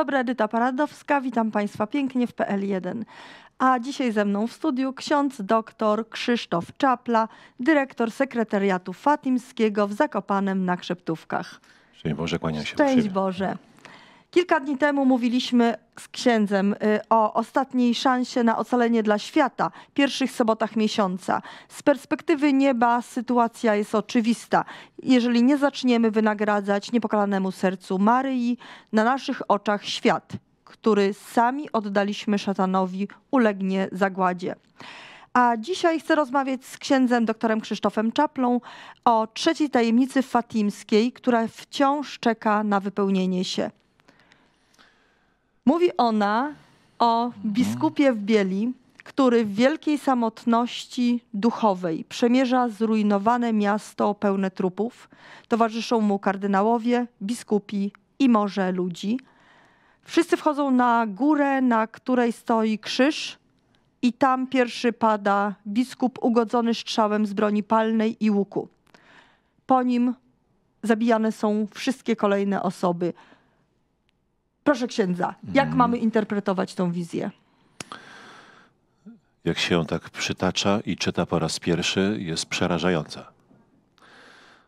dobry, Edyta Paradowska, witam Państwa pięknie w PL1. A dzisiaj ze mną w studiu ksiądz dr Krzysztof Czapla, dyrektor sekretariatu Fatimskiego w Zakopanem na Krzeptówkach. Szczęść Boże, kłaniam się. Szczęść Boże. Kilka dni temu mówiliśmy z księdzem y, o ostatniej szansie na ocalenie dla świata w pierwszych sobotach miesiąca. Z perspektywy nieba sytuacja jest oczywista. Jeżeli nie zaczniemy wynagradzać niepokalanemu sercu Maryi, na naszych oczach świat, który sami oddaliśmy szatanowi, ulegnie zagładzie. A dzisiaj chcę rozmawiać z księdzem doktorem Krzysztofem Czaplą o trzeciej tajemnicy fatimskiej, która wciąż czeka na wypełnienie się. Mówi ona o biskupie w Bieli, który w wielkiej samotności duchowej przemierza zrujnowane miasto pełne trupów. Towarzyszą mu kardynałowie, biskupi i może ludzi. Wszyscy wchodzą na górę, na której stoi krzyż, i tam pierwszy pada biskup ugodzony strzałem z broni palnej i łuku. Po nim zabijane są wszystkie kolejne osoby. Proszę księdza, jak mhm. mamy interpretować tą wizję? Jak się ją tak przytacza i czyta po raz pierwszy, jest przerażająca.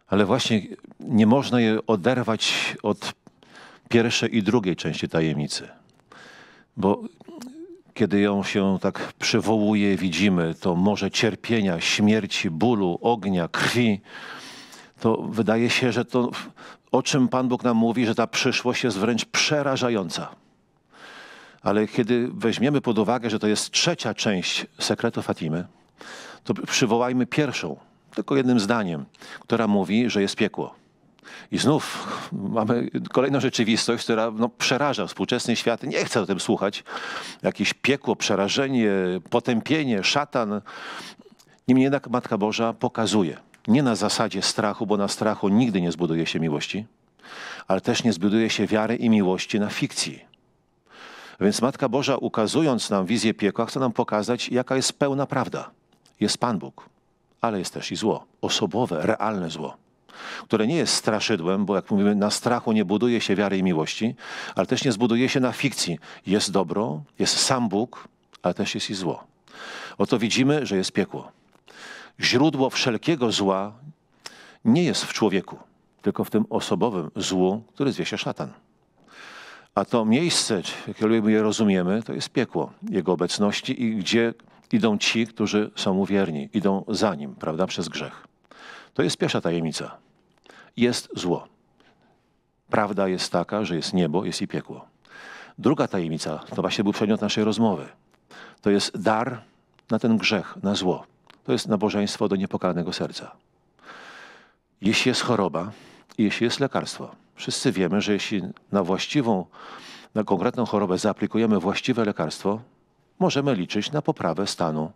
Ale właśnie nie można jej oderwać od pierwszej i drugiej części tajemnicy. Bo kiedy ją się tak przywołuje, widzimy to morze cierpienia, śmierci, bólu, ognia, krwi, to wydaje się, że to o czym Pan Bóg nam mówi, że ta przyszłość jest wręcz przerażająca. Ale kiedy weźmiemy pod uwagę, że to jest trzecia część sekretu Fatimy, to przywołajmy pierwszą, tylko jednym zdaniem, która mówi, że jest piekło. I znów mamy kolejną rzeczywistość, która no, przeraża współczesny świat. Nie chcę o tym słuchać. Jakieś piekło, przerażenie, potępienie, szatan. Niemniej jednak Matka Boża pokazuje, nie na zasadzie strachu, bo na strachu nigdy nie zbuduje się miłości, ale też nie zbuduje się wiary i miłości na fikcji. Więc Matka Boża, ukazując nam wizję piekła, chce nam pokazać, jaka jest pełna prawda. Jest Pan Bóg, ale jest też i zło, osobowe, realne zło, które nie jest straszydłem, bo jak mówimy, na strachu nie buduje się wiary i miłości, ale też nie zbuduje się na fikcji. Jest dobro, jest sam Bóg, ale też jest i zło. Oto widzimy, że jest piekło źródło wszelkiego zła nie jest w człowieku, tylko w tym osobowym złu, który zwie się szatan. A to miejsce, jakie my je rozumiemy, to jest piekło jego obecności i gdzie idą ci, którzy są mu wierni, idą za nim, prawda, przez grzech. To jest pierwsza tajemnica. Jest zło. Prawda jest taka, że jest niebo, jest i piekło. Druga tajemnica, to właśnie był przedmiot naszej rozmowy, to jest dar na ten grzech, na zło to jest nabożeństwo do niepokalanego serca. Jeśli jest choroba, jeśli jest lekarstwo, wszyscy wiemy, że jeśli na właściwą, na konkretną chorobę zaaplikujemy właściwe lekarstwo, możemy liczyć na poprawę stanu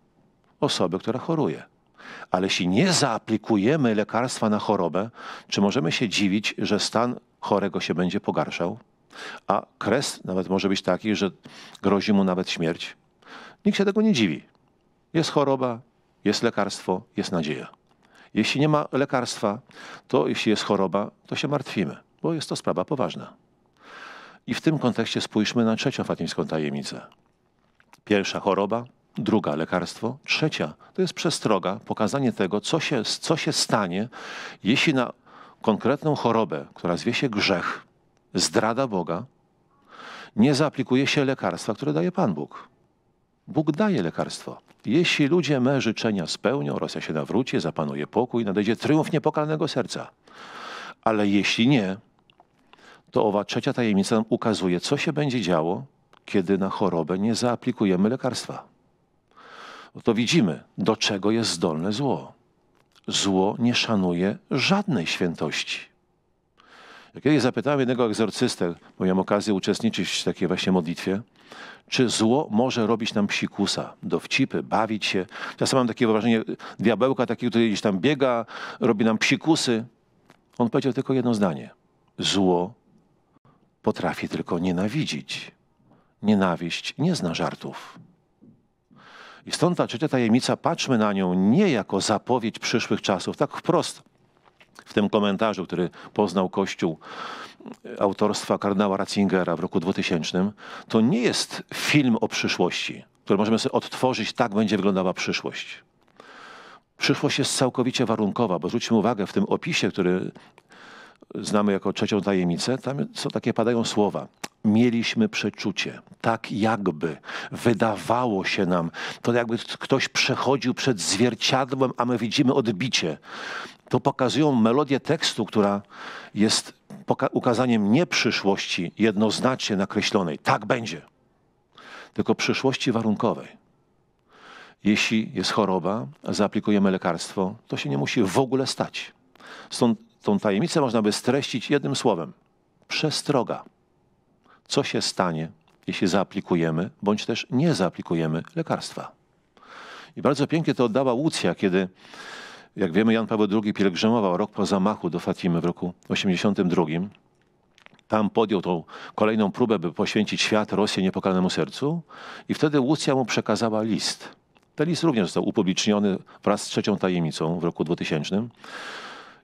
osoby, która choruje. Ale jeśli nie zaaplikujemy lekarstwa na chorobę, czy możemy się dziwić, że stan chorego się będzie pogarszał, a kres nawet może być taki, że grozi mu nawet śmierć? Nikt się tego nie dziwi. Jest choroba, jest lekarstwo, jest nadzieja. Jeśli nie ma lekarstwa, to jeśli jest choroba, to się martwimy, bo jest to sprawa poważna. I w tym kontekście spójrzmy na trzecią fatimską tajemnicę. Pierwsza choroba, druga lekarstwo, trzecia to jest przestroga, pokazanie tego, co się, co się stanie, jeśli na konkretną chorobę, która zwie się grzech, zdrada Boga, nie zaaplikuje się lekarstwa, które daje Pan Bóg. Bóg daje lekarstwo. Jeśli ludzie me życzenia spełnią, Rosja się nawróci, zapanuje pokój, nadejdzie triumf niepokalnego serca. Ale jeśli nie, to owa trzecia tajemnica nam ukazuje, co się będzie działo, kiedy na chorobę nie zaaplikujemy lekarstwa. No to widzimy, do czego jest zdolne zło. Zło nie szanuje żadnej świętości. Jak kiedyś zapytałem jednego egzorcystę, bo miałem okazję uczestniczyć w takiej właśnie modlitwie, czy zło może robić nam psikusa, dowcipy, bawić się? Czasem mam takie wrażenie diabełka, taki, który gdzieś tam biega, robi nam psikusy. On powiedział tylko jedno zdanie. Zło potrafi tylko nienawidzić. Nienawiść nie zna żartów. I stąd ta trzecia tajemnica, patrzmy na nią nie jako zapowiedź przyszłych czasów, tak wprost w tym komentarzu, który poznał Kościół autorstwa kardynała Ratzingera w roku 2000, to nie jest film o przyszłości, który możemy sobie odtworzyć, tak będzie wyglądała przyszłość. Przyszłość jest całkowicie warunkowa, bo zwróćmy uwagę, w tym opisie, który znamy jako trzecią tajemnicę, tam są takie padają słowa. Mieliśmy przeczucie, tak jakby wydawało się nam, to jakby ktoś przechodził przed zwierciadłem, a my widzimy odbicie to pokazują melodię tekstu, która jest ukazaniem nie przyszłości jednoznacznie nakreślonej, tak będzie, tylko przyszłości warunkowej. Jeśli jest choroba, zaaplikujemy lekarstwo, to się nie musi w ogóle stać. Stąd tą tajemnicę można by streścić jednym słowem: przestroga. Co się stanie, jeśli zaaplikujemy bądź też nie zaaplikujemy lekarstwa? I bardzo pięknie to oddała Łucja, kiedy jak wiemy, Jan Paweł II pielgrzymował rok po zamachu do Fatimy w roku 82. Tam podjął tą kolejną próbę, by poświęcić świat Rosji niepokalanemu sercu i wtedy Łucja mu przekazała list. Ten list również został upubliczniony wraz z trzecią tajemnicą w roku 2000.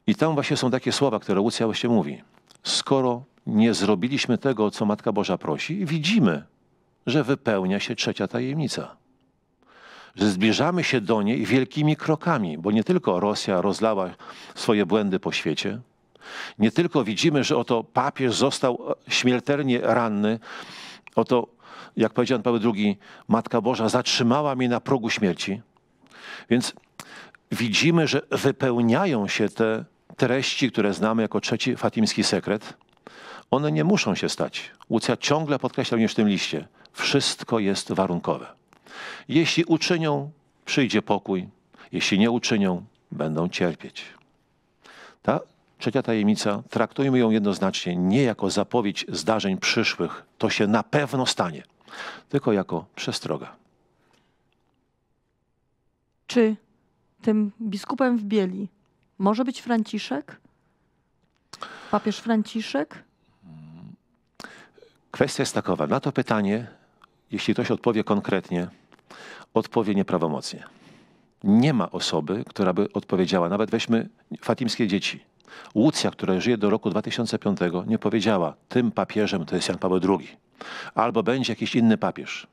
I tam właśnie są takie słowa, które Łucja właśnie mówi. Skoro nie zrobiliśmy tego, co Matka Boża prosi, widzimy, że wypełnia się trzecia tajemnica że zbliżamy się do niej wielkimi krokami, bo nie tylko Rosja rozlała swoje błędy po świecie, nie tylko widzimy, że oto papież został śmiertelnie ranny, oto, jak powiedział Paweł II, Matka Boża zatrzymała mnie na progu śmierci. Więc widzimy, że wypełniają się te treści, które znamy jako trzeci fatimski sekret. One nie muszą się stać. Łucja ciągle podkreśla również w tym liście. Wszystko jest warunkowe. Jeśli uczynią, przyjdzie pokój. Jeśli nie uczynią, będą cierpieć. Ta trzecia tajemnica, traktujmy ją jednoznacznie nie jako zapowiedź zdarzeń przyszłych, to się na pewno stanie, tylko jako przestroga. Czy tym biskupem w bieli może być Franciszek? Papież Franciszek? Kwestia jest takowa. Na to pytanie, jeśli ktoś odpowie konkretnie, odpowie nieprawomocnie. Nie ma osoby, która by odpowiedziała. Nawet weźmy fatimskie dzieci. Łucja, która żyje do roku 2005, nie powiedziała, tym papieżem to jest Jan Paweł II. Albo będzie jakiś inny papież.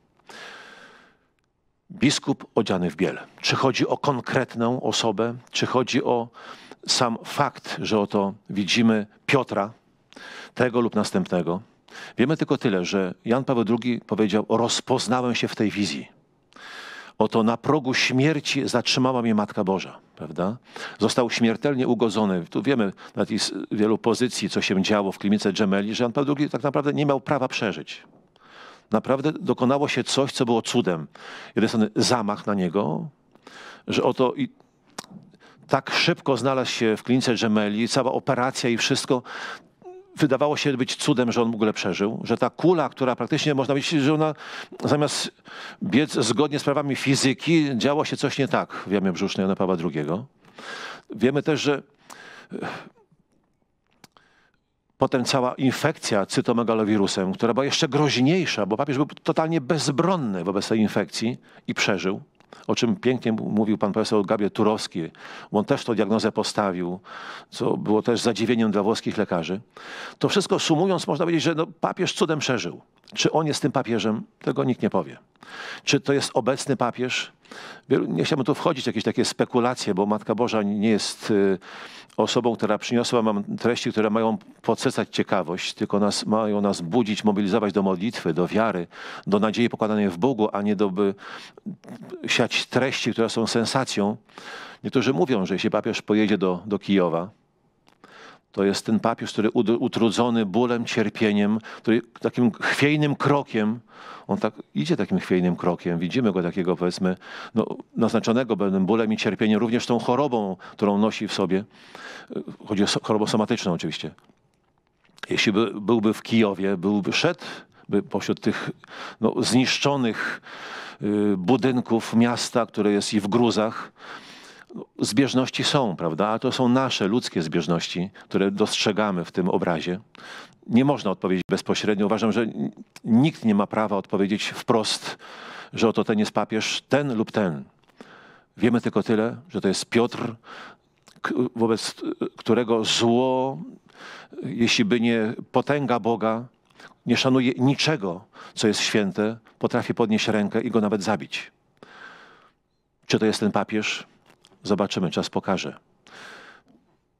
Biskup odziany w biel. Czy chodzi o konkretną osobę, czy chodzi o sam fakt, że oto widzimy Piotra, tego lub następnego. Wiemy tylko tyle, że Jan Paweł II powiedział: Rozpoznałem się w tej wizji. Oto na progu śmierci zatrzymała mnie Matka Boża, prawda? Został śmiertelnie ugodzony. Tu wiemy na tej wielu pozycji, co się działo w klinice Dżemeli, że Jan Paweł II tak naprawdę nie miał prawa przeżyć. Naprawdę dokonało się coś, co było cudem. Jeden strony zamach na niego, że oto i tak szybko znalazł się w klinice Dżemeli, cała operacja i wszystko, wydawało się być cudem, że on w ogóle przeżył, że ta kula, która praktycznie można powiedzieć, że ona zamiast biec zgodnie z prawami fizyki, działo się coś nie tak w jamie brzusznej Jana Pawła II. Wiemy też, że e, potem cała infekcja cytomegalowirusem, która była jeszcze groźniejsza, bo papież był totalnie bezbronny wobec tej infekcji i przeżył o czym pięknie mówił pan profesor Gabriel Turowski. On też tą diagnozę postawił, co było też zadziwieniem dla włoskich lekarzy. To wszystko sumując, można powiedzieć, że no, papież cudem przeżył. Czy on jest tym papieżem, tego nikt nie powie. Czy to jest obecny papież? nie chciałbym tu wchodzić w jakieś takie spekulacje, bo Matka Boża nie jest y, osobą, która przyniosła nam treści, które mają podsycać ciekawość, tylko nas, mają nas budzić, mobilizować do modlitwy, do wiary, do nadziei pokładanej w Bogu, a nie do by siać treści, które są sensacją. Niektórzy mówią, że jeśli papież pojedzie do, do Kijowa, to jest ten papież, który utrudzony bólem, cierpieniem, który takim chwiejnym krokiem, on tak idzie takim chwiejnym krokiem, widzimy go takiego powiedzmy no, naznaczonego pewnym bólem i cierpieniem, również tą chorobą, którą nosi w sobie. Chodzi o chorobę somatyczną oczywiście. Jeśli by, byłby w Kijowie, byłby szedł by pośród tych no, zniszczonych y, budynków miasta, które jest i w gruzach, Zbieżności są, prawda? A to są nasze ludzkie zbieżności, które dostrzegamy w tym obrazie. Nie można odpowiedzieć bezpośrednio. Uważam, że nikt nie ma prawa odpowiedzieć wprost, że oto ten jest papież, ten lub ten. Wiemy tylko tyle, że to jest Piotr, wobec e, którego zło, jeśli by nie potęga Boga, nie szanuje niczego, co jest święte, potrafi podnieść rękę i go nawet zabić. Czy to jest ten papież? Zobaczymy, czas pokaże.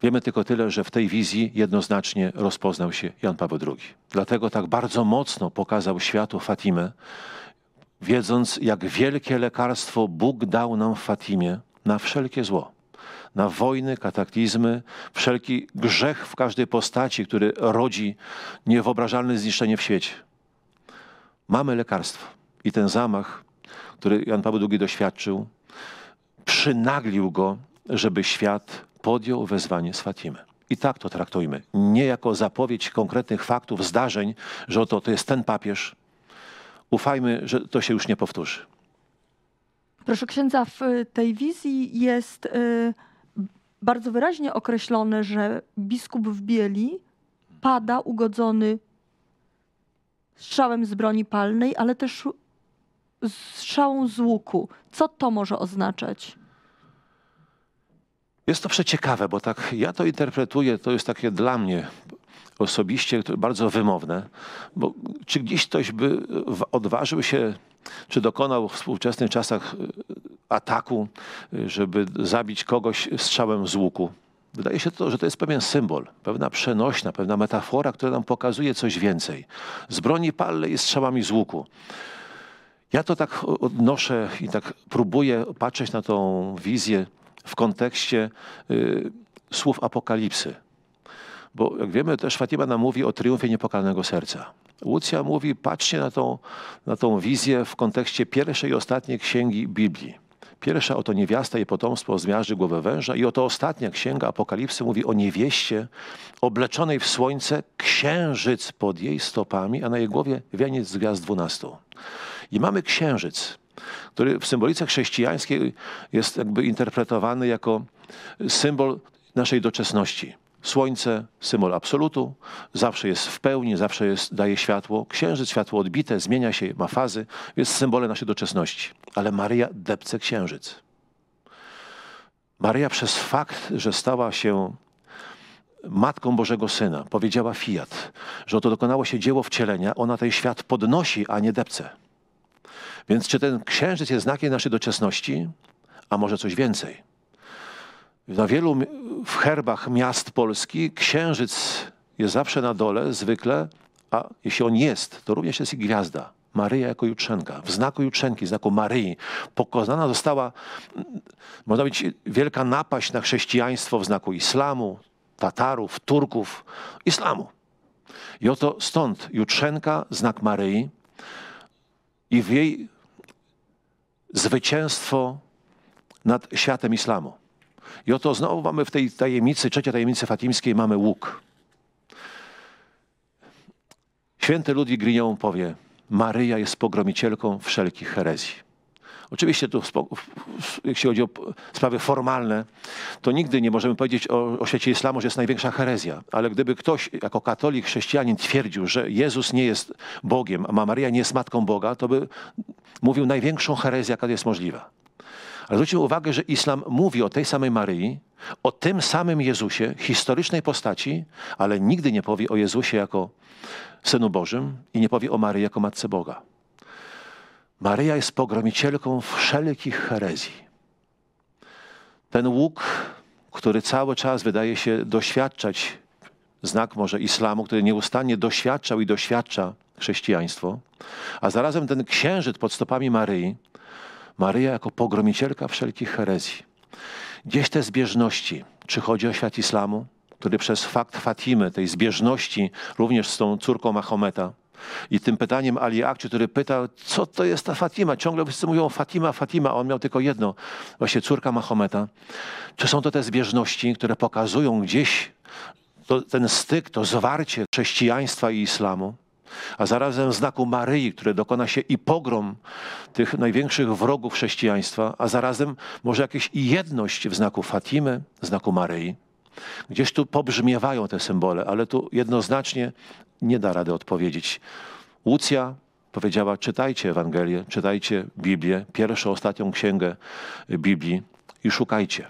Wiemy tylko tyle, że w tej wizji jednoznacznie rozpoznał się Jan Paweł II. Dlatego tak bardzo mocno pokazał światu Fatimę, wiedząc, jak wielkie lekarstwo Bóg dał nam w Fatimie na wszelkie zło, na wojny, kataklizmy, wszelki grzech w każdej postaci, który rodzi niewyobrażalne zniszczenie w świecie. Mamy lekarstwo i ten zamach, który Jan Paweł II doświadczył, przynaglił go, żeby świat podjął wezwanie z Fatimy. I tak to traktujmy. Nie jako zapowiedź konkretnych faktów, zdarzeń, że oto to jest ten papież. Ufajmy, że to się już nie powtórzy. Proszę księdza, w y, tej wizji jest y, bardzo wyraźnie określone, że biskup w bieli pada ugodzony strzałem z broni palnej, ale też strzałą z łuku. Co to może oznaczać? Jest to przeciekawe, bo tak ja to interpretuję, to jest takie dla mnie osobiście bardzo wymowne, bo czy gdzieś ktoś by e, odważył się, czy dokonał w współczesnych czasach e, ataku, e, żeby zabić kogoś strzałem z łuku? Wydaje się to, że to jest pewien symbol, pewna przenośna, pewna metafora, która nam pokazuje coś więcej. Z broni palnej i strzałami z łuku. Ja to tak odnoszę i tak próbuję patrzeć na tą wizję w kontekście y, słów Apokalipsy. Bo jak wiemy, też Fatima nam mówi o triumfie niepokalnego serca. Łucja mówi, patrzcie na tą, na tą wizję w kontekście pierwszej i ostatniej księgi Biblii. Pierwsza oto niewiasta i potomstwo zmiarzy głowę węża i oto ostatnia księga Apokalipsy mówi o niewieście obleczonej w słońce, księżyc pod jej stopami, a na jej głowie wieniec z gwiazd dwunastu. I mamy księżyc, który w symbolice chrześcijańskiej jest jakby interpretowany jako symbol naszej doczesności. Słońce, symbol absolutu, zawsze jest w pełni, zawsze jest, daje światło. Księżyc, światło odbite, zmienia się, ma fazy, jest symbolem naszej doczesności. Ale Maria depce księżyc. Maria przez fakt, że stała się Matką Bożego Syna, powiedziała Fiat, że oto dokonało się dzieło wcielenia, ona ten świat podnosi, a nie depce. Więc czy ten księżyc jest znakiem naszej doczesności? A może coś więcej? Na wielu w herbach miast Polski księżyc jest zawsze na dole, zwykle, a jeśli on jest, to również jest i gwiazda. Maryja jako jutrzenka. W znaku jutrzenki, w znaku Maryi pokonana została, mm, można być wielka napaść na chrześcijaństwo w znaku islamu, Tatarów, Turków, islamu. I oto stąd jutrzenka, znak Maryi i w jej zwycięstwo nad światem islamu. I oto znowu mamy w tej tajemnicy, trzeciej tajemnicy fatimskiej, mamy łuk. Święty Ludwik Grignion powie, Maryja jest pogromicielką wszelkich herezji. Oczywiście tu, jeśli chodzi o sprawy formalne, to nigdy nie możemy powiedzieć o, o świecie islamu, że jest największa herezja. Ale gdyby ktoś jako katolik, chrześcijanin twierdził, że Jezus nie jest Bogiem, a Maria nie jest Matką Boga, to by mówił największą herezję, jaka jest możliwa. Ale zwróćmy uwagę, że islam mówi o tej samej Maryi, o tym samym Jezusie, historycznej postaci, ale nigdy nie powie o Jezusie jako Synu Bożym i nie powie o Maryi jako Matce Boga. Maryja jest pogromicielką wszelkich herezji. Ten łuk, który cały czas wydaje się doświadczać, znak może islamu, który nieustannie doświadczał i doświadcza chrześcijaństwo, a zarazem ten księżyc pod stopami Maryi, Maryja jako pogromicielka wszelkich herezji. Gdzieś te zbieżności, czy chodzi o świat islamu, który przez fakt Fatimy, tej zbieżności również z tą córką Mahometa, i tym pytaniem Ali Akci, który pytał, co to jest ta Fatima? Ciągle wszyscy mówią Fatima, Fatima, a on miał tylko jedno, właśnie córka Mahometa. Czy są to te zbieżności, które pokazują gdzieś to, ten styk, to zwarcie chrześcijaństwa i islamu? a zarazem znaku Maryi, które dokona się i pogrom tych największych wrogów chrześcijaństwa, a zarazem może jakieś jedność w znaku Fatimy, znaku Maryi. Gdzieś tu pobrzmiewają te symbole, ale tu jednoznacznie nie da rady odpowiedzieć. Łucja powiedziała: czytajcie Ewangelię, czytajcie Biblię, pierwszą, ostatnią księgę Biblii i szukajcie.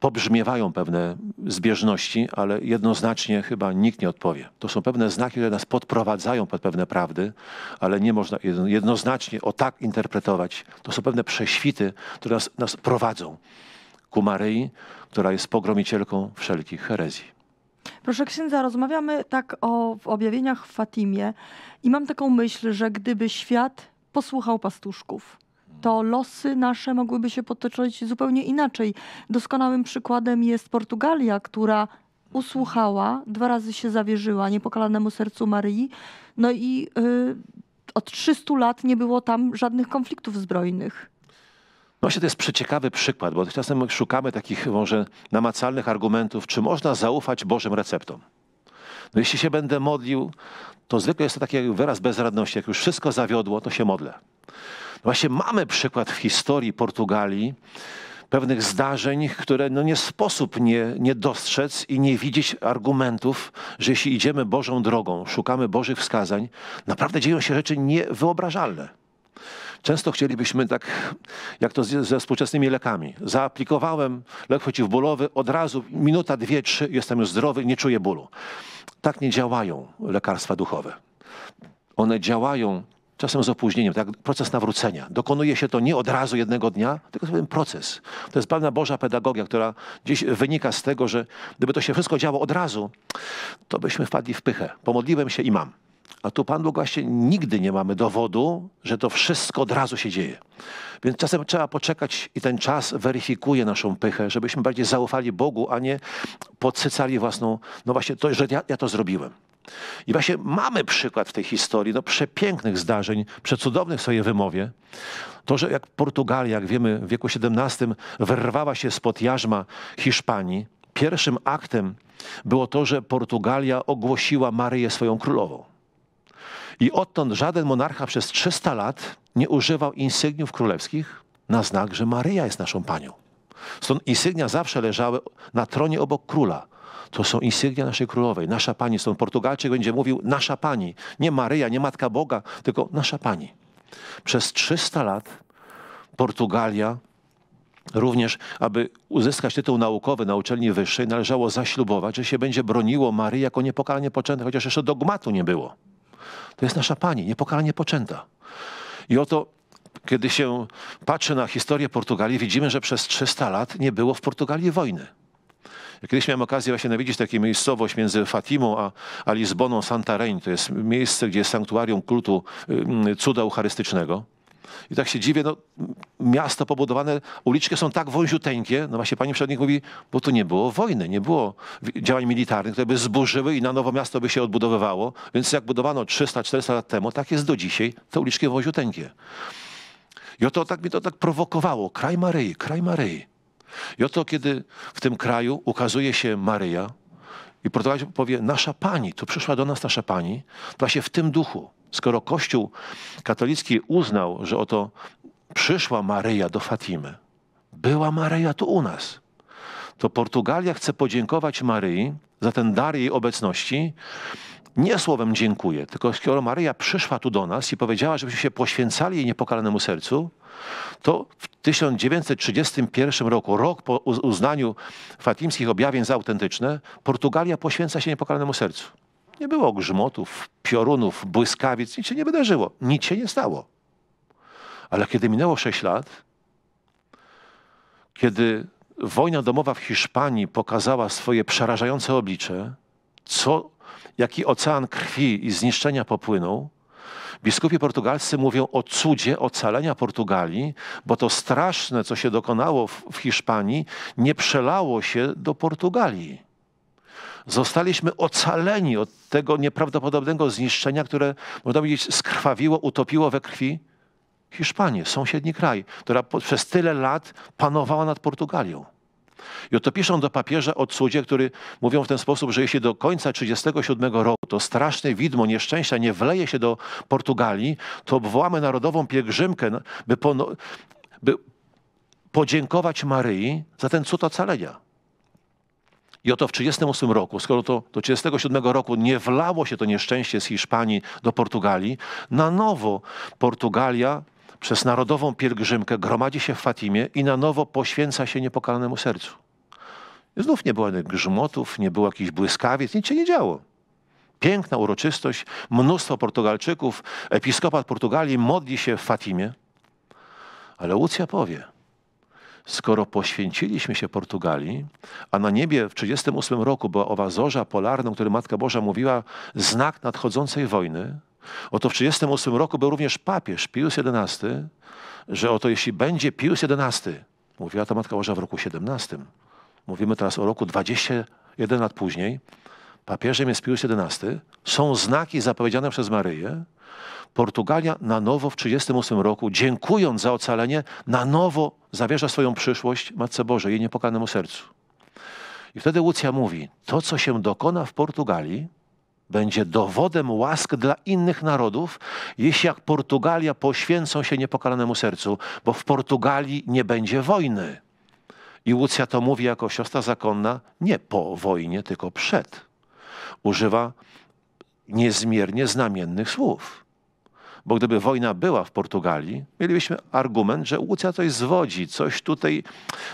Pobrzmiewają pewne zbieżności, ale jednoznacznie chyba nikt nie odpowie. To są pewne znaki, które nas podprowadzają pod pewne prawdy, ale nie można jednoznacznie o tak interpretować. To są pewne prześwity, które nas, nas prowadzą ku Maryi, która jest pogromicielką wszelkich herezji. Proszę księdza, rozmawiamy tak o objawieniach w Fatimie i mam taką myśl, że gdyby świat posłuchał pastuszków, to losy nasze mogłyby się potoczyć zupełnie inaczej. Doskonałym przykładem jest Portugalia, która usłuchała, dwa razy się zawierzyła niepokalanemu sercu Maryi, no i yy, od 300 lat nie było tam żadnych konfliktów zbrojnych. Właśnie to jest przeciekawy przykład, bo czasem szukamy takich może namacalnych argumentów, czy można zaufać Bożym receptom. No jeśli się będę modlił, to zwykle jest to taki wyraz bezradności. Jak już wszystko zawiodło, to się modlę. No właśnie mamy przykład w historii Portugalii pewnych zdarzeń, które no nie sposób nie, nie dostrzec i nie widzieć argumentów, że jeśli idziemy Bożą drogą, szukamy Bożych wskazań, naprawdę dzieją się rzeczy niewyobrażalne. Często chcielibyśmy tak, jak to ze współczesnymi lekami. Zaaplikowałem lek przeciwbólowy, od razu minuta, dwie, trzy, jestem już zdrowy, nie czuję bólu. Tak nie działają lekarstwa duchowe. One działają czasem z opóźnieniem, tak proces nawrócenia. Dokonuje się to nie od razu jednego dnia, tylko pewien proces. To jest pewna Boża pedagogia, która gdzieś wynika z tego, że gdyby to się wszystko działo od razu, to byśmy wpadli w pychę. Pomodliłem się i mam. A tu Pan Bóg właśnie nigdy nie mamy dowodu, że to wszystko od razu się dzieje. Więc czasem trzeba poczekać i ten czas weryfikuje naszą pychę, żebyśmy bardziej zaufali Bogu, a nie podsycali własną, no właśnie to, że ja, ja to zrobiłem. I właśnie mamy przykład w tej historii no, przepięknych zdarzeń, przecudownych w swojej wymowie. To, że jak Portugalia, jak wiemy, w wieku XVII wyrwała się spod jarzma Hiszpanii, pierwszym aktem było to, że Portugalia ogłosiła Maryję swoją królową. I odtąd żaden monarcha przez 300 lat nie używał insygniów królewskich na znak, że Maryja jest naszą panią. Stąd insygnia zawsze leżały na tronie obok króla. To są insygnia naszej królowej, nasza pani. Stąd Portugalczyk będzie mówił nasza pani. Nie Maryja, nie Matka Boga, tylko nasza pani. Przez 300 lat Portugalia Również, aby uzyskać tytuł naukowy na uczelni wyższej, należało zaślubować, że się będzie broniło Maryi jako niepokalanie poczęte, chociaż jeszcze dogmatu nie było. To jest nasza Pani, niepokalanie poczęta. I oto, kiedy się patrzy na historię Portugalii, widzimy, że przez 300 lat nie było w Portugalii wojny. Ja kiedyś miałem okazję właśnie nawiedzić taką miejscowość między Fatimą a, a Lizboną, Santareń. To jest miejsce, gdzie jest sanktuarium kultu cuda eucharystycznego. I tak się dziwię, no, miasto pobudowane, uliczki są tak wąziuteńkie, no właśnie pani przewodnik mówi, bo tu nie było wojny, nie było działań militarnych, które by zburzyły i na nowo miasto by się odbudowywało. Więc jak budowano 300-400 lat temu, tak jest do dzisiaj, te uliczki wąziuteńkie. I oto tak mi to tak prowokowało. Kraj Maryi, kraj Maryi. I oto kiedy w tym kraju ukazuje się Maryja i Portugalczyk powie, nasza Pani, tu przyszła do nas nasza Pani, to właśnie w tym duchu, skoro Kościół katolicki uznał, że oto przyszła Maryja do Fatimy, była Maryja tu u nas, to Portugalia chce podziękować Maryi za ten dar jej obecności. Nie słowem dziękuję, tylko skoro Maryja przyszła tu do nas i powiedziała, żebyśmy się poświęcali jej niepokalanemu sercu, to w 1931 roku, rok po uznaniu fatimskich objawień za autentyczne, Portugalia poświęca się niepokalanemu sercu. Nie było grzmotów, piorunów, błyskawic, nic się nie wydarzyło, nic się nie stało. Ale kiedy minęło sześć lat, kiedy wojna domowa w Hiszpanii pokazała swoje przerażające oblicze, co, jaki ocean krwi i zniszczenia popłynął, biskupi portugalscy mówią o cudzie ocalenia Portugalii, bo to straszne, co się dokonało w, w Hiszpanii, nie przelało się do Portugalii. Zostaliśmy ocaleni od tego nieprawdopodobnego zniszczenia, które, można powiedzieć, skrwawiło, utopiło we krwi Hiszpanię, sąsiedni kraj, która przez tyle lat panowała nad Portugalią. I oto piszą do papieża od cudzie, który mówią w ten sposób, że jeśli do końca 1937 roku to straszne widmo nieszczęścia nie wleje się do Portugalii, to obwołamy narodową pielgrzymkę, by, by podziękować Maryi za ten cud ocalenia. I oto w 1938 roku, skoro to do 1937 roku nie wlało się to nieszczęście z Hiszpanii do Portugalii, na nowo Portugalia przez narodową pielgrzymkę gromadzi się w Fatimie i na nowo poświęca się niepokalanemu sercu. I znów nie było grzmotów, nie było jakichś błyskawic, nic się nie działo. Piękna uroczystość, mnóstwo Portugalczyków, episkopat Portugalii modli się w Fatimie. Ale Łucja powie – skoro poświęciliśmy się Portugalii, a na niebie w 1938 roku była owa zorza polarna, o której Matka Boża mówiła, znak nadchodzącej wojny, oto w 1938 roku był również papież Pius XI, że oto jeśli będzie Pius XI, mówiła to Matka Boża w roku 17, mówimy teraz o roku 21 lat później, papieżem jest Pius XI, są znaki zapowiedziane przez Maryję, Portugalia na nowo w 1938 roku, dziękując za ocalenie, na nowo zawierza swoją przyszłość Matce Bożej, jej niepokalanemu sercu. I wtedy Łucja mówi, to co się dokona w Portugalii, będzie dowodem łask dla innych narodów, jeśli jak Portugalia poświęcą się niepokalanemu sercu, bo w Portugalii nie będzie wojny. I Łucja to mówi jako siostra zakonna nie po wojnie, tylko przed. Używa niezmiernie znamiennych słów. Bo gdyby wojna była w Portugalii, mielibyśmy argument, że Łucja coś zwodzi, coś tutaj,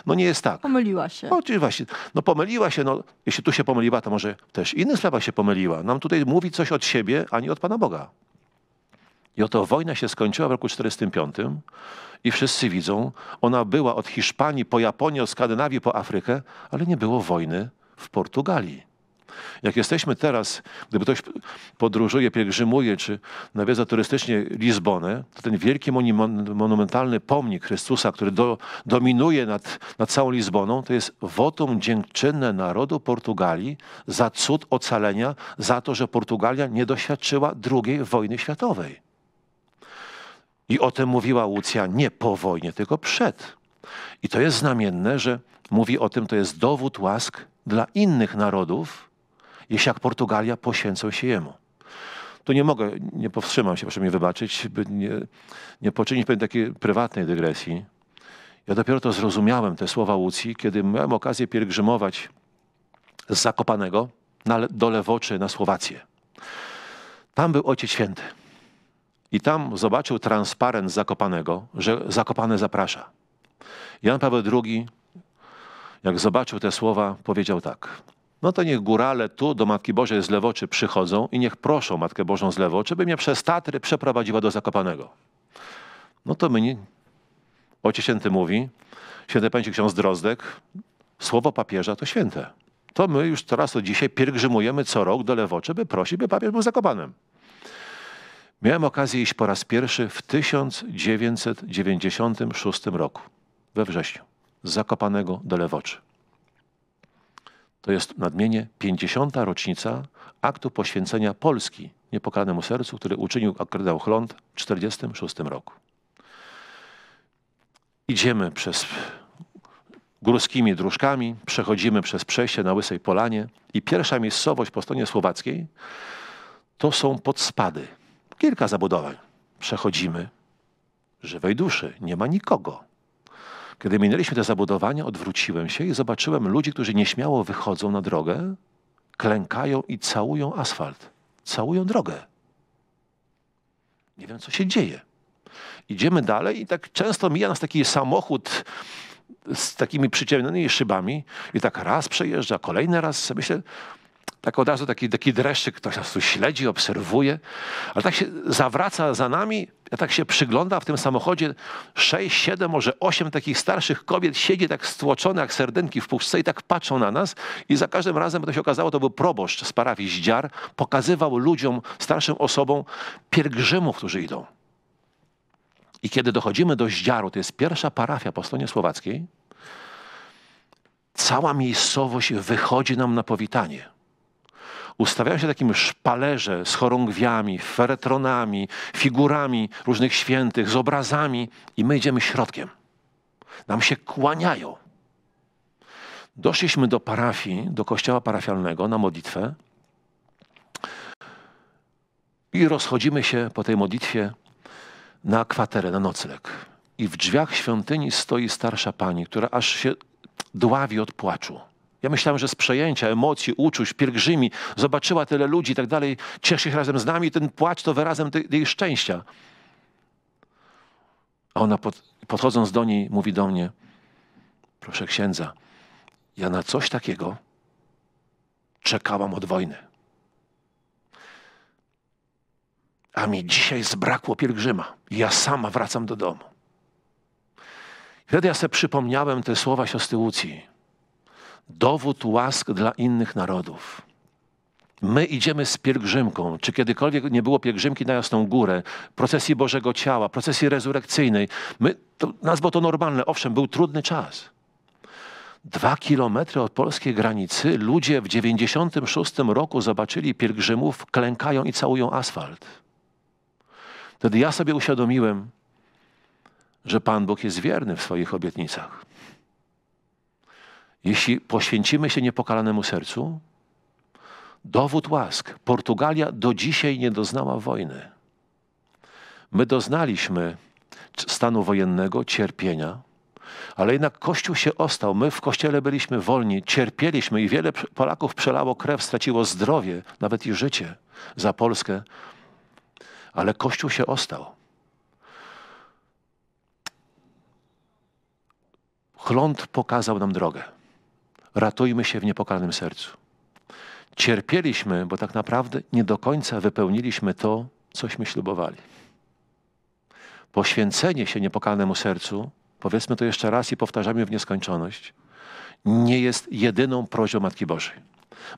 no nie jest tak. Pomyliła się. No, właśnie, no pomyliła się, no jeśli tu się pomyliła, to może też inny sprawa się pomyliła. Nam tutaj mówi coś od siebie, ani od Pana Boga. I oto wojna się skończyła w roku 45 i wszyscy widzą, ona była od Hiszpanii po Japonię, od Skandynawii po Afrykę, ale nie było wojny w Portugalii. Jak jesteśmy teraz, gdyby ktoś podróżuje, pielgrzymuje czy nawiedza turystycznie Lizbonę, to ten wielki monumentalny pomnik Chrystusa, który do, dominuje nad, nad całą Lizboną, to jest wotum dziękczynne narodu Portugalii za cud ocalenia, za to, że Portugalia nie doświadczyła II wojny światowej. I o tym mówiła Łucja nie po wojnie, tylko przed. I to jest znamienne, że mówi o tym, to jest dowód łask dla innych narodów, jeśli jak Portugalia poświęcą się jemu. Tu nie mogę, nie powstrzymam się, proszę mi wybaczyć, by nie, nie poczynić pewnej takiej prywatnej dygresji. Ja dopiero to zrozumiałem, te słowa Łucji, kiedy miałem okazję pielgrzymować z Zakopanego na, do Lewoczy na Słowację. Tam był Ojciec Święty. I tam zobaczył transparent Zakopanego, że Zakopane zaprasza. Jan Paweł II, jak zobaczył te słowa, powiedział tak no to niech górale tu do Matki Bożej z Lewoczy przychodzą i niech proszą Matkę Bożą z Lewoczy, by mnie przez Tatry przeprowadziła do Zakopanego. No to mnie Ojciec Święty mówi, Święty Pęci Ksiądz Drozdek, słowo papieża to święte. To my już teraz od dzisiaj pielgrzymujemy co rok do Lewoczy, by prosić, by papież był zakopanym. Miałem okazję iść po raz pierwszy w 1996 roku, we wrześniu, z Zakopanego do Lewoczy. To jest nadmienie 50. rocznica aktu poświęcenia Polski niepokalanemu sercu, który uczynił akredytał Chląd w 1946 roku. Idziemy przez górskimi dróżkami, przechodzimy przez przejście na Łysej Polanie i pierwsza miejscowość po stronie słowackiej to są podspady. Kilka zabudowań. Przechodzimy żywej duszy, nie ma nikogo. Kiedy minęliśmy te zabudowania, odwróciłem się i zobaczyłem ludzi, którzy nieśmiało wychodzą na drogę, klękają i całują asfalt, całują drogę. Nie wiem, co się dzieje. Idziemy dalej i tak często mija nas taki samochód z takimi przyciemnionymi szybami i tak raz przejeżdża, kolejny raz. Myślę, tak od razu taki, taki dreszczyk, ktoś nas tu śledzi, obserwuje, ale tak się zawraca za nami, ja tak się przygląda w tym samochodzie, sześć, siedem, może osiem takich starszych kobiet siedzi tak stłoczone jak serdenki w puszce i tak patrzą na nas i za każdym razem, to się okazało, to był proboszcz z parafii Zdziar, pokazywał ludziom, starszym osobom pielgrzymów, którzy idą. I kiedy dochodzimy do Zdziaru, to jest pierwsza parafia po stronie słowackiej, cała miejscowość wychodzi nam na powitanie – ustawiają się w takim szpalerze z chorągwiami, feretronami, figurami różnych świętych, z obrazami i my idziemy środkiem. Nam się kłaniają. Doszliśmy do parafii, do kościoła parafialnego na modlitwę i rozchodzimy się po tej modlitwie na kwaterę, na nocleg. I w drzwiach świątyni stoi starsza pani, która aż się dławi od płaczu. Ja myślałem, że z przejęcia, emocji, uczuć, pielgrzymi, zobaczyła tyle ludzi i tak dalej, cieszy się razem z nami, ten płacz to wyrazem jej szczęścia. A ona pod, podchodząc do niej mówi do mnie, proszę księdza, ja na coś takiego czekałam od wojny. A mi dzisiaj zbrakło pielgrzyma. Ja sama wracam do domu. Wtedy ja sobie przypomniałem te słowa siostry Łucji dowód łask dla innych narodów. My idziemy z pielgrzymką. Czy kiedykolwiek nie było pielgrzymki na Jasną Górę, procesji Bożego Ciała, procesji rezurekcyjnej? My, to, nazwo to normalne, owszem, był trudny czas. Dwa kilometry od polskiej granicy ludzie w 96 roku zobaczyli pielgrzymów, klękają i całują asfalt. Wtedy ja sobie uświadomiłem, że Pan Bóg jest wierny w swoich obietnicach. Jeśli poświęcimy się niepokalanemu sercu, dowód łask. Portugalia do dzisiaj nie doznała wojny. My doznaliśmy stanu wojennego, cierpienia, ale jednak Kościół się ostał. My w Kościele byliśmy wolni, cierpieliśmy i wiele Polaków przelało krew, straciło zdrowie, nawet i życie za Polskę, ale Kościół się ostał. Chląd pokazał nam drogę ratujmy się w niepokalanym sercu. Cierpieliśmy, bo tak naprawdę nie do końca wypełniliśmy to, cośmy ślubowali. Poświęcenie się niepokalanemu sercu, powiedzmy to jeszcze raz i powtarzamy w nieskończoność, nie jest jedyną prośbą Matki Bożej.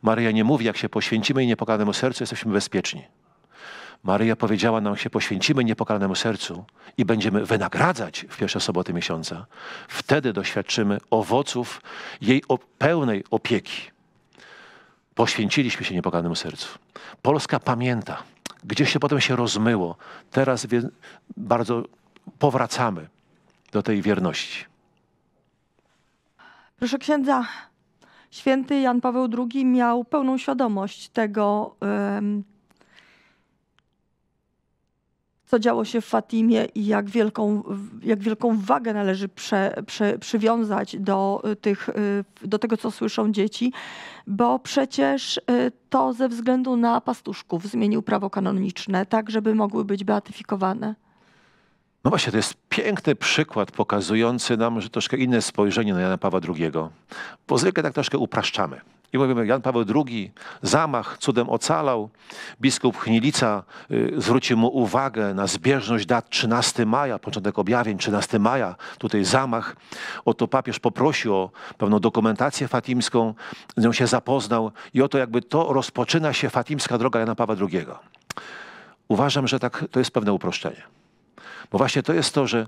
Maria nie mówi, jak się poświęcimy i niepokalanemu sercu, jesteśmy bezpieczni. Maryja powiedziała nam się, poświęcimy niepokalanemu sercu i będziemy wynagradzać w pierwsze soboty miesiąca. Wtedy doświadczymy owoców jej pełnej opieki. Poświęciliśmy się niepokalanemu sercu. Polska pamięta, gdzieś się potem się rozmyło. Teraz bardzo powracamy do tej wierności. Proszę księdza, święty Jan Paweł II miał pełną świadomość tego, co działo się w Fatimie i jak wielką, jak wielką wagę należy prze, prze, przywiązać do, y, tych, y, do tego, co słyszą dzieci, bo przecież y, to ze względu na pastuszków zmienił prawo kanoniczne, tak żeby mogły być beatyfikowane. No właśnie, to jest piękny przykład pokazujący nam, że troszkę inne spojrzenie na Jana Pawła II, bo zwykle tak troszkę upraszczamy. I mówimy, Jan Paweł II, zamach cudem ocalał. Biskup Chnilica y, zwrócił mu uwagę na zbieżność dat 13 maja, początek objawień 13 maja, tutaj zamach. Oto papież poprosił o pewną dokumentację fatimską, z nią się zapoznał i oto jakby to rozpoczyna się fatimska droga Jana Pawła II. Uważam, że tak, to jest pewne uproszczenie. Bo właśnie to jest to, że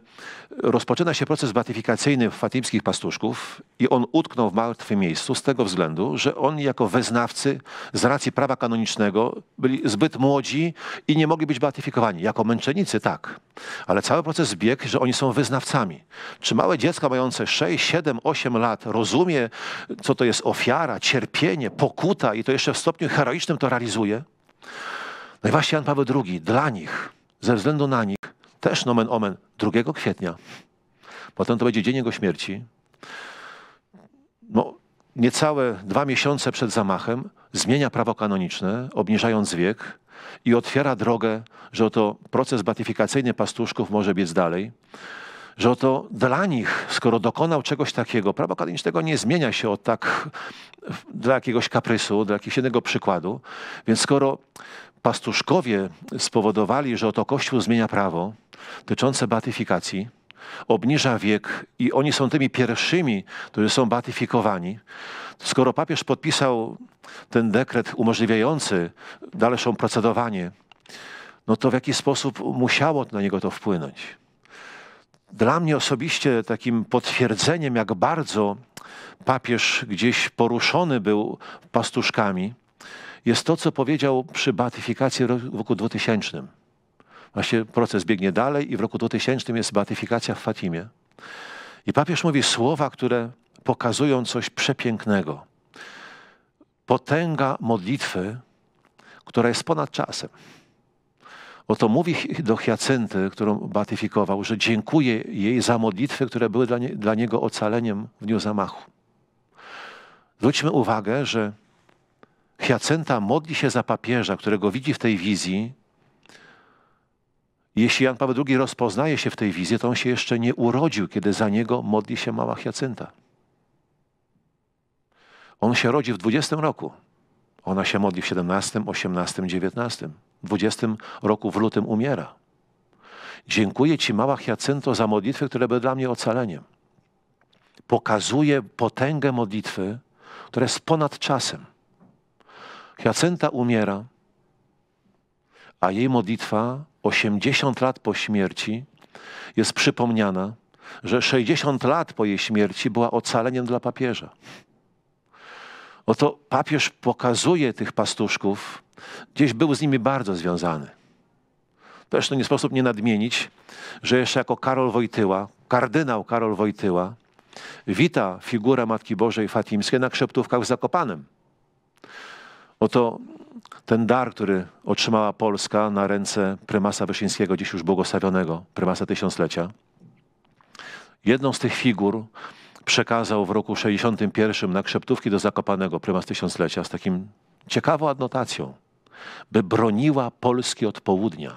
rozpoczyna się proces beatyfikacyjny fatimskich pastuszków i on utknął w martwym miejscu z tego względu, że oni jako weznawcy z racji prawa kanonicznego byli zbyt młodzi i nie mogli być beatyfikowani. Jako męczennicy tak, ale cały proces biegł, że oni są wyznawcami. Czy małe dziecko mające 6, 7, 8 lat rozumie, co to jest ofiara, cierpienie, pokuta i to jeszcze w stopniu heroicznym to realizuje? No i właśnie Jan Paweł II dla nich, ze względu na nich, też nomen omen 2 kwietnia. Potem to będzie dzień jego śmierci. No, niecałe dwa miesiące przed zamachem zmienia prawo kanoniczne, obniżając wiek i otwiera drogę, że oto proces beatyfikacyjny pastuszków może biec dalej, że oto dla nich, skoro dokonał czegoś takiego, prawo kanonicznego nie zmienia się od tak dla jakiegoś kaprysu, dla jakiegoś jednego przykładu, więc skoro pastuszkowie spowodowali, że oto Kościół zmienia prawo, dotyczące batyfikacji obniża wiek i oni są tymi pierwszymi, którzy są batyfikowani, Skoro papież podpisał ten dekret umożliwiający dalszą procedowanie, no to w jaki sposób musiało na niego to wpłynąć? Dla mnie osobiście takim potwierdzeniem, jak bardzo papież gdzieś poruszony był pastuszkami, jest to, co powiedział przy batyfikacji w roku 2000. Właśnie proces biegnie dalej i w roku 2000 jest beatyfikacja w Fatimie. I papież mówi słowa, które pokazują coś przepięknego. Potęga modlitwy, która jest ponad czasem. Oto mówi do Hiacynty, którą batyfikował, że dziękuję jej za modlitwy, które były dla, nie, dla niego ocaleniem w dniu zamachu. Zwróćmy uwagę, że Hiacynta modli się za papieża, którego widzi w tej wizji, jeśli Jan Paweł II rozpoznaje się w tej wizji, to on się jeszcze nie urodził, kiedy za niego modli się mała Hyacynta. On się rodzi w 20 roku. Ona się modli w 17, 18, 19. W 20 roku w lutym umiera. Dziękuję Ci, mała Hyacynto, za modlitwy, które były dla mnie ocaleniem. Pokazuje potęgę modlitwy, która jest ponad czasem. Hyacynta umiera, a jej modlitwa 80 lat po śmierci jest przypomniana, że 60 lat po jej śmierci była ocaleniem dla papieża. Oto papież pokazuje tych pastuszków, gdzieś był z nimi bardzo związany. jeszcze nie sposób nie nadmienić, że jeszcze jako Karol Wojtyła, kardynał Karol Wojtyła, wita figurę Matki Bożej Fatimskiej na krzeptówkach w Zakopanem. Oto ten dar, który otrzymała Polska na ręce prymasa Wyszyńskiego, dziś już błogosławionego, prymasa tysiąclecia. Jedną z tych figur przekazał w roku 61 na Krzeptówki do Zakopanego prymas tysiąclecia z takim ciekawą adnotacją, by broniła Polski od południa.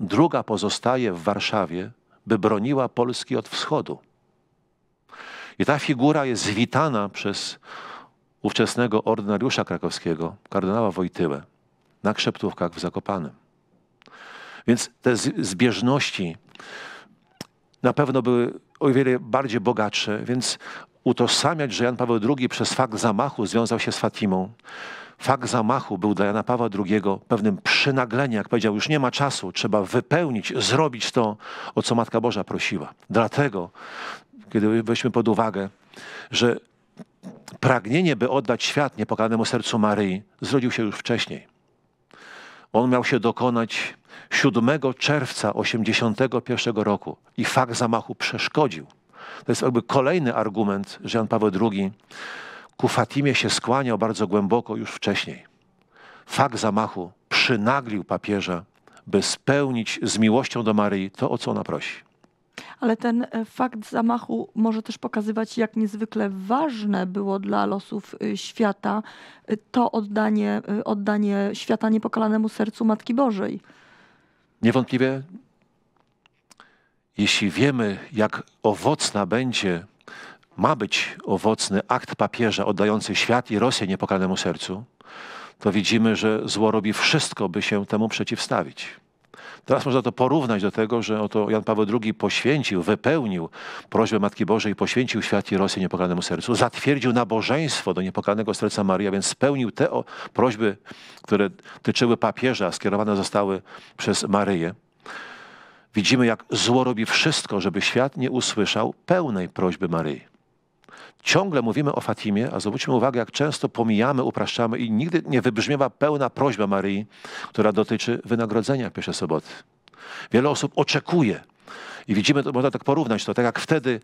Druga pozostaje w Warszawie, by broniła Polski od wschodu. I ta figura jest witana przez ówczesnego ordynariusza krakowskiego, kardynała Wojtyłę, na Krzeptówkach w Zakopanem. Więc te zbieżności na pewno były o wiele bardziej bogatsze, więc utożsamiać, że Jan Paweł II przez fakt zamachu związał się z Fatimą. Fakt zamachu był dla Jana Pawła II pewnym przynagleniem, jak powiedział, już nie ma czasu, trzeba wypełnić, zrobić to, o co Matka Boża prosiła. Dlatego, kiedy weźmy pod uwagę, że pragnienie, by oddać świat niepokalanemu sercu Maryi, zrodził się już wcześniej. On miał się dokonać 7 czerwca 81 roku i fakt zamachu przeszkodził. To jest jakby kolejny argument, że Jan Paweł II ku Fatimie się skłaniał bardzo głęboko już wcześniej. Fakt zamachu przynaglił papieża, by spełnić z miłością do Maryi to, o co ona prosi. Ale ten e, fakt zamachu może też pokazywać, jak niezwykle ważne było dla losów y, świata y, to oddanie, y, oddanie świata niepokalanemu sercu Matki Bożej. Niewątpliwie, jeśli wiemy, jak owocna będzie, ma być owocny akt papieża oddający świat i Rosję niepokalanemu sercu, to widzimy, że zło robi wszystko, by się temu przeciwstawić. Teraz można to porównać do tego, że oto Jan Paweł II poświęcił, wypełnił prośbę Matki Bożej, poświęcił świat i Rosję niepokalanemu sercu, zatwierdził nabożeństwo do niepokalanego serca Maria, więc spełnił te o, prośby, które tyczyły papieża, skierowane zostały przez Maryję. Widzimy, jak zło robi wszystko, żeby świat nie usłyszał pełnej prośby Maryi. Ciągle mówimy o Fatimie, a zwróćmy uwagę, jak często pomijamy, upraszczamy i nigdy nie wybrzmiewa pełna prośba Maryi, która dotyczy wynagrodzenia pierwszej soboty. Wiele osób oczekuje. I widzimy, to, można tak porównać to, tak jak wtedy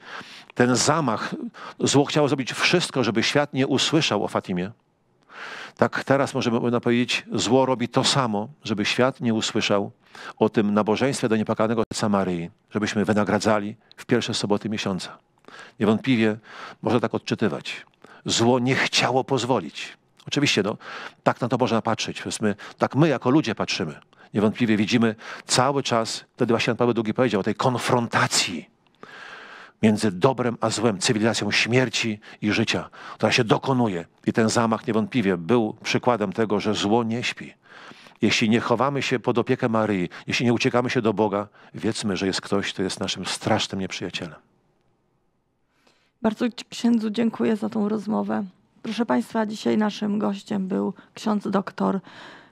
ten zamach, zło chciało zrobić wszystko, żeby świat nie usłyszał o Fatimie. Tak teraz możemy, można powiedzieć, zło robi to samo, żeby świat nie usłyszał o tym nabożeństwie do niepokalanego Maryi, żebyśmy wynagradzali w pierwsze soboty miesiąca niewątpliwie można tak odczytywać. Zło nie chciało pozwolić. Oczywiście, no, tak na to można patrzeć. My, tak my jako ludzie patrzymy. Niewątpliwie widzimy cały czas, wtedy właśnie Jan Paweł II powiedział, o tej konfrontacji między dobrem a złem, cywilizacją śmierci i życia, która się dokonuje. I ten zamach niewątpliwie był przykładem tego, że zło nie śpi. Jeśli nie chowamy się pod opiekę Maryi, jeśli nie uciekamy się do Boga, wiedzmy, że jest ktoś, kto jest naszym strasznym nieprzyjacielem. Bardzo księdzu dziękuję za tą rozmowę. Proszę Państwa, dzisiaj naszym gościem był ksiądz doktor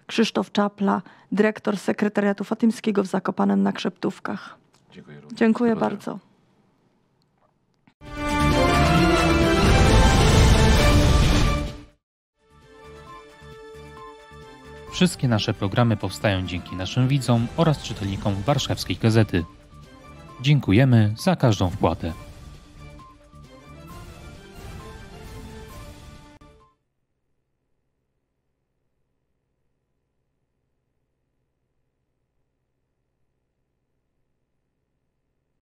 Krzysztof Czapla, dyrektor Sekretariatu Fatymskiego w Zakopanem na Krzeptówkach. Dziękuję, również. dziękuję bardzo. Wszystkie nasze programy powstają dzięki naszym widzom oraz czytelnikom Warszawskiej Gazety. Dziękujemy za każdą wpłatę.